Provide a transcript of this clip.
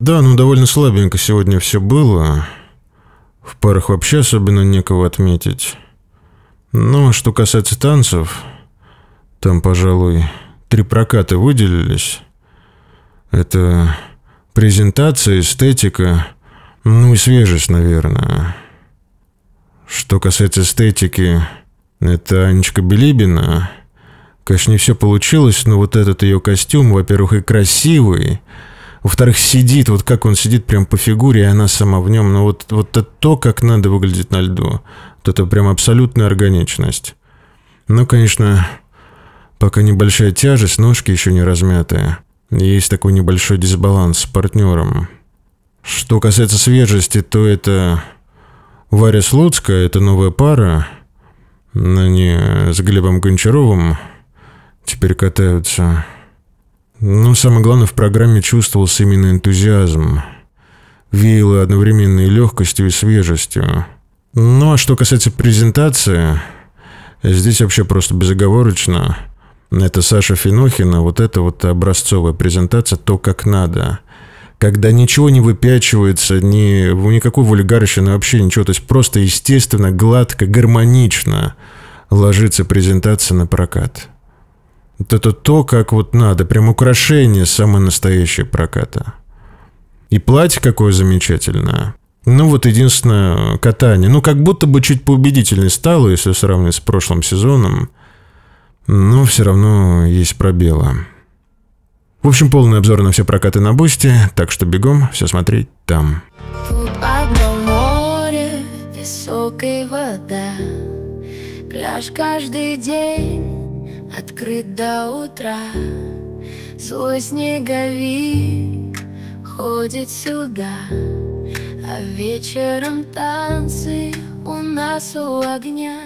Да, ну довольно слабенько сегодня все было. В парах вообще особенно некого отметить. Но ну, а что касается танцев, там, пожалуй, три проката выделились. Это презентация, эстетика, ну и свежесть, наверное. Что касается эстетики, это Анечка Белибина. Конечно, не все получилось, но вот этот ее костюм, во-первых, и красивый, во-вторых, сидит, вот как он сидит прям по фигуре, и она сама в нем. Но ну, вот, вот это то, как надо выглядеть на льду. Вот это прям абсолютная органичность. Ну, конечно, пока небольшая тяжесть, ножки еще не размятые. Есть такой небольшой дисбаланс с партнером. Что касается свежести, то это Варя Слуцкая, это новая пара. Они с Глебом Гончаровым теперь катаются но ну, самое главное, в программе чувствовался именно энтузиазм. Веяло одновременной легкостью, и свежестью. Ну а что касается презентации, здесь вообще просто безоговорочно. Это Саша Финохина, вот это вот образцовая презентация, то, как надо. Когда ничего не выпячивается, ни, никакой вульгарщины, ну, вообще ничего. То есть просто естественно, гладко, гармонично ложится презентация на прокат. Вот это то, как вот надо. Прям украшение самое настоящее проката. И платье какое замечательное. Ну вот единственное катание. Ну как будто бы чуть поубедительнее стало, если сравнивать с прошлым сезоном. Но все равно есть пробелы. В общем, полный обзор на все прокаты на Бусте, так что бегом все смотреть там. Тут одно море, песок и вода, пляж каждый день открыт до утра Злой снеговик ходит сюда А вечером танцы у нас у огня